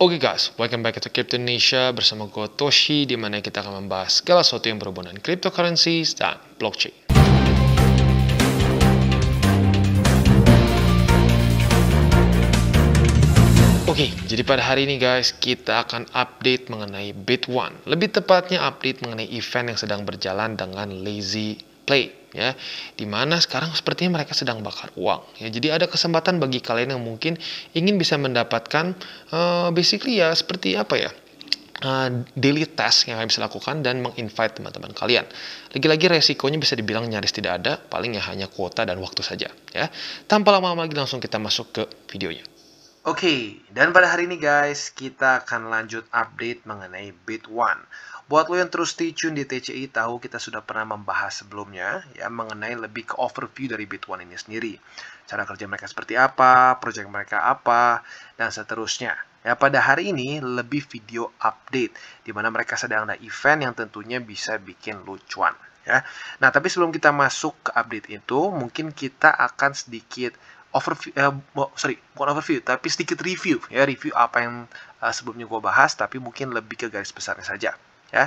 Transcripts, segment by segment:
Oke okay guys, welcome back to Crypto Indonesia bersama gue Toshi di mana kita akan membahas segala sesuatu yang berhubungan cryptocurrency dan blockchain. Oke, okay, jadi pada hari ini guys, kita akan update mengenai bit One, Lebih tepatnya update mengenai event yang sedang berjalan dengan Lazy Play ya di mana sekarang sepertinya mereka sedang bakar uang ya jadi ada kesempatan bagi kalian yang mungkin ingin bisa mendapatkan uh, basically ya seperti apa ya Uh, daily task yang kalian bisa lakukan dan menginvite teman-teman kalian. Lagi-lagi resikonya bisa dibilang nyaris tidak ada, paling ya hanya kuota dan waktu saja. Ya, tanpa lama-lama lagi langsung kita masuk ke videonya. Oke, dan pada hari ini guys, kita akan lanjut update mengenai Bit One. Buat lo yang terus stay tune di TCI tahu kita sudah pernah membahas sebelumnya ya mengenai lebih ke overview dari Bit One ini sendiri. Cara kerja mereka seperti apa, project mereka apa, dan seterusnya. Ya, pada hari ini lebih video update di mana mereka sedang ada event yang tentunya bisa bikin lucuan ya. Nah, tapi sebelum kita masuk ke update itu, mungkin kita akan sedikit overview uh, sorry bukan overview tapi sedikit review ya review apa yang uh, sebelumnya gue bahas tapi mungkin lebih ke garis besarnya saja ya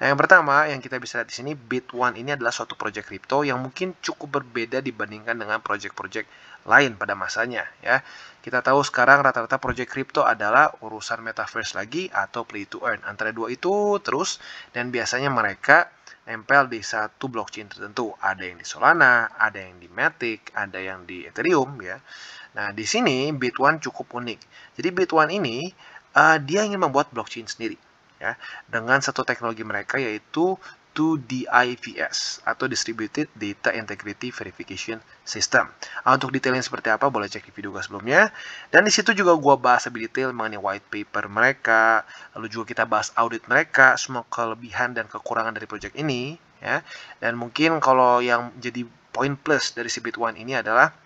nah yang pertama yang kita bisa lihat di sini bit one ini adalah suatu project kripto yang mungkin cukup berbeda dibandingkan dengan project-project lain pada masanya ya kita tahu sekarang rata-rata project kripto adalah urusan metaverse lagi atau play to earn antara dua itu terus dan biasanya mereka nempel di satu blockchain tertentu. Ada yang di Solana, ada yang di Matic, ada yang di Ethereum ya. Nah, di sini Bitwan cukup unik. Jadi Bitwan ini uh, dia ingin membuat blockchain sendiri ya dengan satu teknologi mereka yaitu yaitu DIVS atau Distributed Data Integrity Verification System. Nah, untuk detailnya seperti apa boleh cek di video gue sebelumnya. Dan di situ juga gue bahas lebih detail mengenai white paper mereka, lalu juga kita bahas audit mereka, semua kelebihan dan kekurangan dari project ini. Ya. Dan mungkin kalau yang jadi poin plus dari Cbit One ini adalah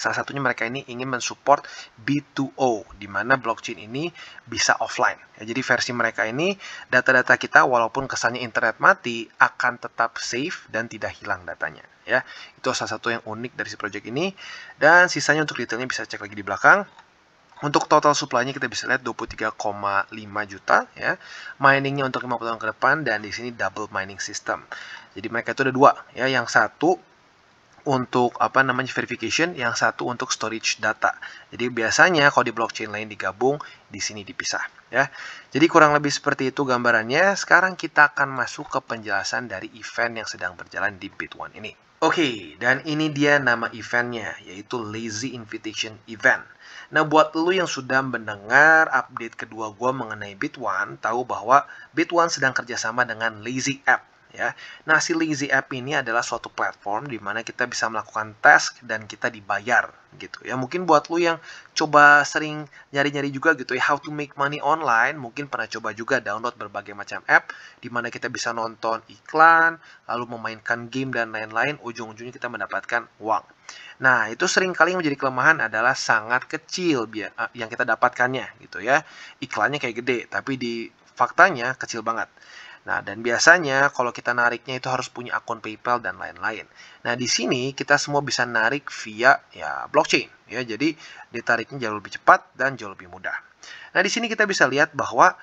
Salah satunya mereka ini ingin mensupport B2O, di mana blockchain ini bisa offline. Ya, jadi versi mereka ini, data-data kita walaupun kesannya internet mati, akan tetap safe dan tidak hilang datanya. Ya, itu salah satu yang unik dari si project ini. Dan sisanya untuk detailnya bisa cek lagi di belakang. Untuk total supply-nya kita bisa lihat 23,5 juta ya. Miningnya untuk 50 tahun ke depan dan di sini double mining system. Jadi mereka itu ada dua ya, yang satu untuk apa namanya verification, yang satu untuk storage data. Jadi biasanya kalau di blockchain lain digabung, di sini dipisah ya. Jadi kurang lebih seperti itu gambarannya. Sekarang kita akan masuk ke penjelasan dari event yang sedang berjalan di Bit1 ini. Oke, okay, dan ini dia nama eventnya, yaitu Lazy Invitation Event. Nah, buat lo yang sudah mendengar update kedua gue mengenai Bit1, tahu bahwa Bit1 sedang kerjasama dengan Lazy App ya. Nah, si Lazy App ini adalah suatu platform di mana kita bisa melakukan task dan kita dibayar gitu. Ya, mungkin buat lu yang coba sering nyari-nyari juga gitu ya how to make money online, mungkin pernah coba juga download berbagai macam app di mana kita bisa nonton iklan, lalu memainkan game dan lain-lain, ujung-ujungnya kita mendapatkan uang. Nah, itu sering kali menjadi kelemahan adalah sangat kecil eh, yang kita dapatkannya gitu ya. Iklannya kayak gede, tapi di faktanya kecil banget. Nah, dan biasanya kalau kita nariknya itu harus punya akun PayPal dan lain-lain. Nah, di sini kita semua bisa narik via ya blockchain ya. Jadi ditariknya jauh lebih cepat dan jauh lebih mudah. Nah, di sini kita bisa lihat bahwa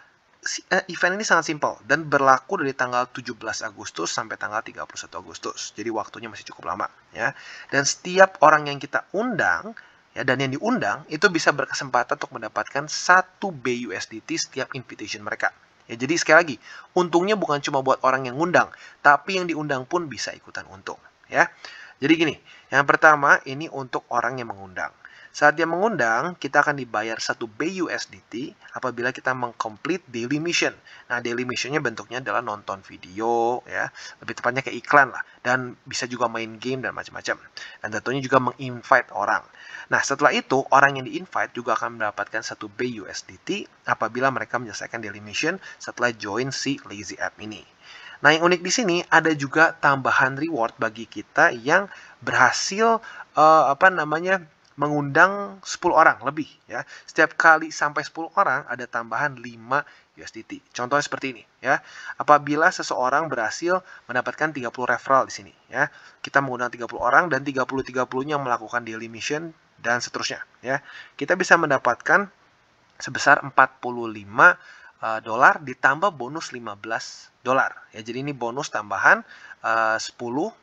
eh, event ini sangat simpel dan berlaku dari tanggal 17 Agustus sampai tanggal 31 Agustus. Jadi waktunya masih cukup lama ya. Dan setiap orang yang kita undang ya dan yang diundang itu bisa berkesempatan untuk mendapatkan satu BUSDT setiap invitation mereka. Ya, jadi sekali lagi, untungnya bukan cuma buat orang yang ngundang, tapi yang diundang pun bisa ikutan untung, ya. Jadi gini, yang pertama ini untuk orang yang mengundang. Saat dia mengundang, kita akan dibayar satu BUSDT apabila kita mengcomplete daily mission. Nah, daily missionnya bentuknya adalah nonton video, ya, lebih tepatnya ke iklan lah, dan bisa juga main game dan macam-macam. Dan tentunya juga menginvite orang. Nah, setelah itu, orang yang diinvite juga akan mendapatkan satu BUSDT apabila mereka menyelesaikan daily mission setelah join si Lazy App ini. Nah, yang unik di sini ada juga tambahan reward bagi kita yang berhasil uh, apa namanya mengundang 10 orang lebih ya. Setiap kali sampai 10 orang ada tambahan 5 USDT. Contohnya seperti ini ya. Apabila seseorang berhasil mendapatkan 30 referral di sini ya. Kita mengundang 30 orang dan 30 30-nya melakukan daily mission dan seterusnya ya. Kita bisa mendapatkan sebesar 45 uh, eh, dolar ditambah bonus 15 dolar ya. Jadi ini bonus tambahan eh, uh, 10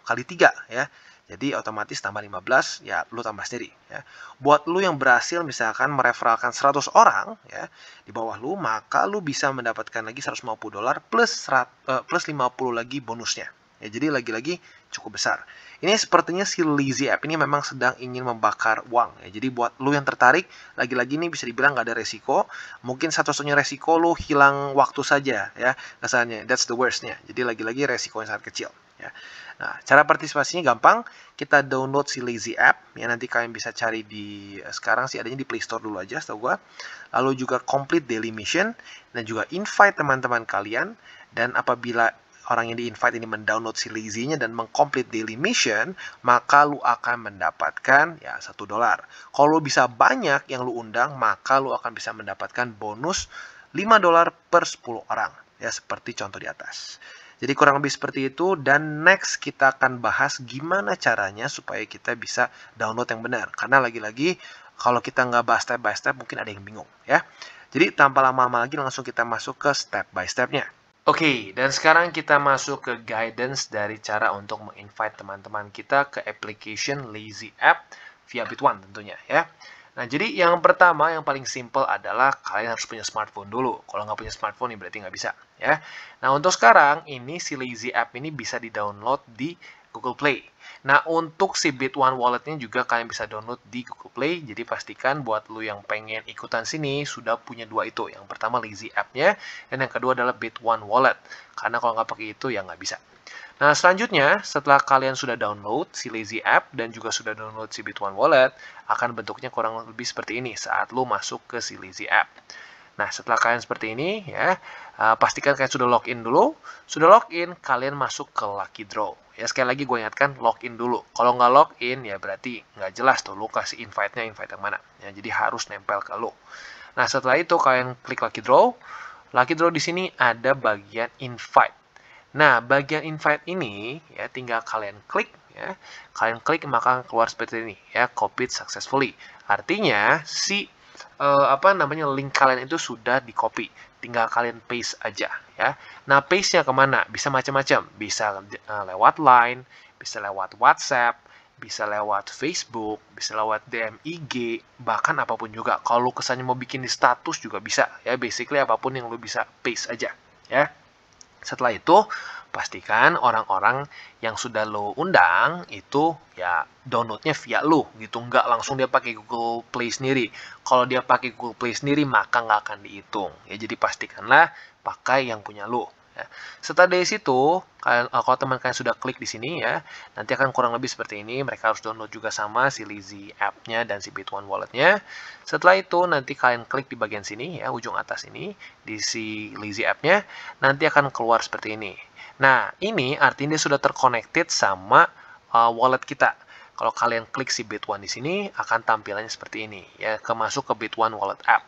kali 3 ya. Jadi otomatis tambah 15 ya lu tambah sendiri ya. Buat lu yang berhasil misalkan mereferalkan 100 orang ya di bawah lu maka lu bisa mendapatkan lagi 150 dolar plus 100, uh, eh, plus 50 lagi bonusnya. Ya jadi lagi-lagi cukup besar. Ini sepertinya si Lizzy App ini memang sedang ingin membakar uang ya. Jadi buat lu yang tertarik lagi-lagi ini bisa dibilang nggak ada resiko. Mungkin satu-satunya resiko lu hilang waktu saja ya kesannya. That's the worstnya. Jadi lagi-lagi resiko yang sangat kecil ya. Nah, cara partisipasinya gampang. Kita download si Lazy App. Ya, nanti kalian bisa cari di eh, sekarang sih adanya di Play Store dulu aja, setahu gua. Lalu juga complete daily mission dan juga invite teman-teman kalian. Dan apabila orang yang di-invite ini mendownload si lazy-nya dan mengcomplete daily mission, maka lu akan mendapatkan ya satu dolar. Kalau lu bisa banyak yang lu undang, maka lu akan bisa mendapatkan bonus 5 dolar per 10 orang. Ya, seperti contoh di atas. Jadi kurang lebih seperti itu dan next kita akan bahas gimana caranya supaya kita bisa download yang benar. Karena lagi-lagi kalau kita nggak bahas step by step mungkin ada yang bingung ya. Jadi tanpa lama-lama lagi langsung kita masuk ke step by stepnya. Oke, okay, dan sekarang kita masuk ke guidance dari cara untuk menginvite teman-teman kita ke application Lazy App via Bitwan tentunya ya. Nah, jadi yang pertama yang paling simple adalah kalian harus punya smartphone dulu. Kalau nggak punya smartphone, ini berarti nggak bisa ya. Nah, untuk sekarang ini si Lazy App ini bisa di-download di Google Play. Nah, untuk si Bitone Wallet-nya juga kalian bisa download di Google Play. Jadi pastikan buat lu yang pengen ikutan sini sudah punya dua itu. Yang pertama Lazy App-nya dan yang kedua adalah One Wallet. Karena kalau nggak pakai itu ya nggak bisa. Nah, selanjutnya setelah kalian sudah download si Lazy App dan juga sudah download si One Wallet, akan bentuknya kurang lebih seperti ini saat lu masuk ke si Lazy App. Nah, setelah kalian seperti ini, ya, eh, pastikan kalian sudah login dulu. Sudah login, kalian masuk ke Lucky Draw. Ya, sekali lagi gue ingatkan, login dulu. Kalau nggak login, ya berarti nggak jelas tuh lo kasih invite-nya invite yang mana. Ya, jadi harus nempel ke lo. Nah, setelah itu kalian klik Lucky Draw. Lucky Draw di sini ada bagian invite. Nah, bagian invite ini ya tinggal kalian klik ya. Kalian klik maka keluar seperti ini ya, copied successfully. Artinya si uh, apa namanya link kalian itu sudah di copy tinggal kalian paste aja ya nah paste nya kemana bisa macam-macam bisa uh, lewat line bisa lewat WhatsApp bisa lewat Facebook, bisa lewat DM IG, bahkan apapun juga. Kalau kesannya mau bikin di status juga bisa, ya basically apapun yang lu bisa paste aja, ya. Setelah itu, pastikan orang-orang yang sudah lo undang itu ya downloadnya via lo gitu nggak langsung dia pakai Google Play sendiri kalau dia pakai Google Play sendiri maka nggak akan dihitung ya jadi pastikanlah pakai yang punya lo ya. setelah dari situ kalian, eh, kalau teman kalian sudah klik di sini ya nanti akan kurang lebih seperti ini mereka harus download juga sama si Lizzy app-nya dan si Bitwan wallet-nya setelah itu nanti kalian klik di bagian sini ya ujung atas ini di si Lizzy app-nya nanti akan keluar seperti ini Nah, ini artinya dia sudah terconnected sama uh, wallet kita. Kalau kalian klik si Bit1 di sini, akan tampilannya seperti ini, ya, kemasuk ke Bit1 Wallet App.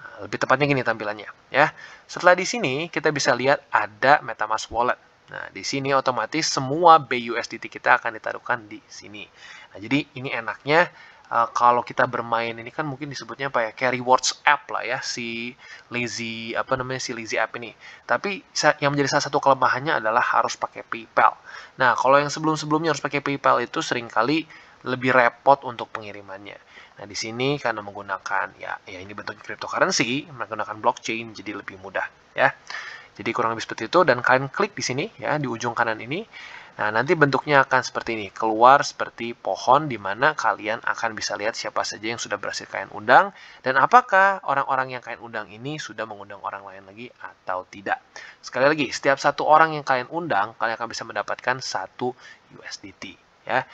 Nah, lebih tepatnya gini tampilannya, ya. Setelah di sini, kita bisa lihat ada MetaMask Wallet. Nah, di sini otomatis semua BUSDT kita akan ditaruhkan di sini. Nah, jadi ini enaknya uh, kalau kita bermain ini kan mungkin disebutnya apa ya kayak rewards app lah ya si lazy apa namanya si lazy app ini tapi yang menjadi salah satu kelemahannya adalah harus pakai PayPal nah kalau yang sebelum-sebelumnya harus pakai PayPal itu seringkali lebih repot untuk pengirimannya. Nah, di sini karena menggunakan ya ya ini bentuk cryptocurrency, menggunakan blockchain jadi lebih mudah ya. Jadi kurang lebih seperti itu dan kalian klik di sini ya di ujung kanan ini Nah, nanti bentuknya akan seperti ini, keluar seperti pohon di mana kalian akan bisa lihat siapa saja yang sudah berhasil kalian undang dan apakah orang-orang yang kalian undang ini sudah mengundang orang lain lagi atau tidak. Sekali lagi, setiap satu orang yang kalian undang, kalian akan bisa mendapatkan satu USDT, ya.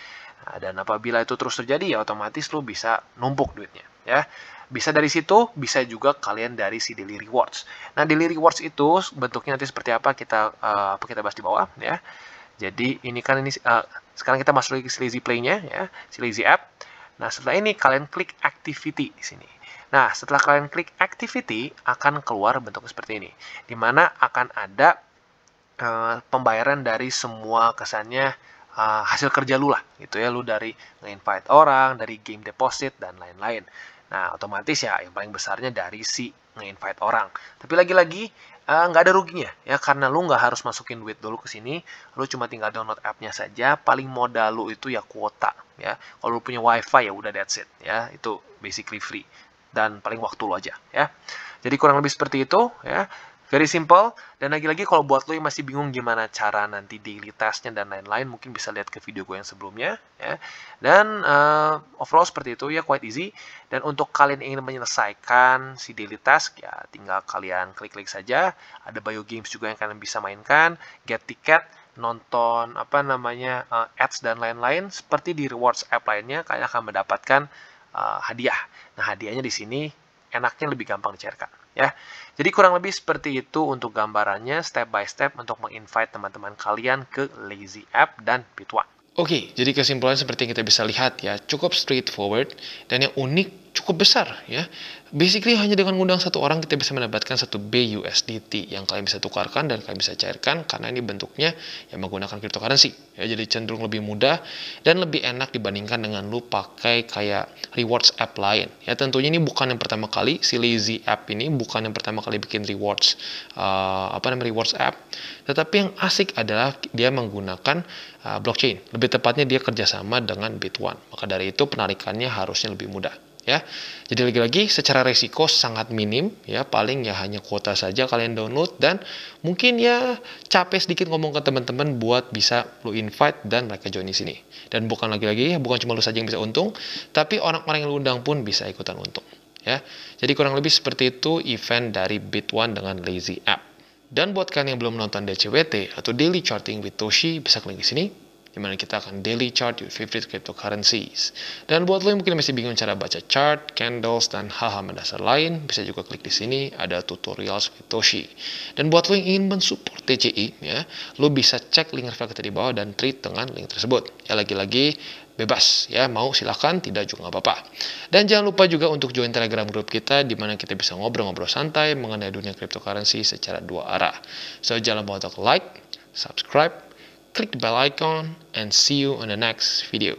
Nah, dan apabila itu terus terjadi ya otomatis lo bisa numpuk duitnya, ya. Bisa dari situ, bisa juga kalian dari si daily rewards. Nah, daily rewards itu bentuknya nanti seperti apa kita uh, kita bahas di bawah ya. Jadi ini kan ini uh, sekarang kita masuk lagi ke Lazy Play-nya ya, si Lazy App. Nah, setelah ini kalian klik activity di sini. Nah, setelah kalian klik activity akan keluar bentuk seperti ini. Di mana akan ada uh, pembayaran dari semua kesannya uh, hasil kerja lu lah gitu ya lu dari nge-invite orang dari game deposit dan lain-lain nah otomatis ya yang paling besarnya dari si nge-invite orang tapi lagi-lagi Eh, nggak uh, ada ruginya ya karena lu nggak harus masukin duit dulu ke sini lu cuma tinggal download app-nya saja paling modal lu itu ya kuota ya kalau lu punya wifi ya udah that's it ya itu basically free dan paling waktu lu aja ya jadi kurang lebih seperti itu ya Very simple. Dan lagi-lagi kalau buat lo yang masih bingung gimana cara nanti daily testnya dan lain-lain, mungkin bisa lihat ke video gue yang sebelumnya. Ya. Dan uh, overall seperti itu ya quite easy. Dan untuk kalian yang ingin menyelesaikan si daily task, ya tinggal kalian klik-klik saja. Ada bio games juga yang kalian bisa mainkan. Get tiket nonton apa namanya uh, ads dan lain-lain seperti di rewards app lainnya kalian akan mendapatkan uh, hadiah. Nah, hadiahnya di sini enaknya lebih gampang dicairkan ya. Jadi kurang lebih seperti itu untuk gambarannya step by step untuk menginvite teman-teman kalian ke Lazy App dan Bitwa. Oke, jadi kesimpulan seperti yang kita bisa lihat ya, cukup straightforward dan yang unik cukup besar ya. Basically hanya dengan ngundang satu orang kita bisa mendapatkan satu BUSDT yang kalian bisa tukarkan dan kalian bisa cairkan karena ini bentuknya yang menggunakan cryptocurrency. Ya, jadi cenderung lebih mudah dan lebih enak dibandingkan dengan lu pakai kayak rewards app lain. Ya tentunya ini bukan yang pertama kali si Lazy app ini bukan yang pertama kali bikin rewards uh, apa namanya rewards app. Tetapi yang asik adalah dia menggunakan uh, blockchain. Lebih tepatnya dia kerjasama dengan Bitwan. Maka dari itu penarikannya harusnya lebih mudah ya. Jadi lagi-lagi secara resiko sangat minim ya, paling ya hanya kuota saja kalian download dan mungkin ya capek sedikit ngomong ke teman-teman buat bisa lu invite dan mereka join di sini. Dan bukan lagi-lagi bukan cuma lu saja yang bisa untung, tapi orang-orang yang lu undang pun bisa ikutan untung ya. Jadi kurang lebih seperti itu event dari Bitone dengan Lazy App. Dan buat kalian yang belum nonton DCWT atau Daily Charting with Toshi, bisa klik di sini di mana kita akan daily chart your favorite cryptocurrencies. Dan buat lo yang mungkin masih bingung cara baca chart, candles, dan hal-hal mendasar lain, bisa juga klik di sini, ada tutorial Satoshi. Dan buat lo yang ingin mensupport TCI, ya, lo bisa cek link referral kita di bawah dan treat dengan link tersebut. Ya lagi-lagi, bebas ya mau silahkan tidak juga apa-apa dan jangan lupa juga untuk join telegram grup kita di mana kita bisa ngobrol-ngobrol santai mengenai dunia cryptocurrency secara dua arah so jangan lupa untuk like subscribe click the bell icon and see you on the next video.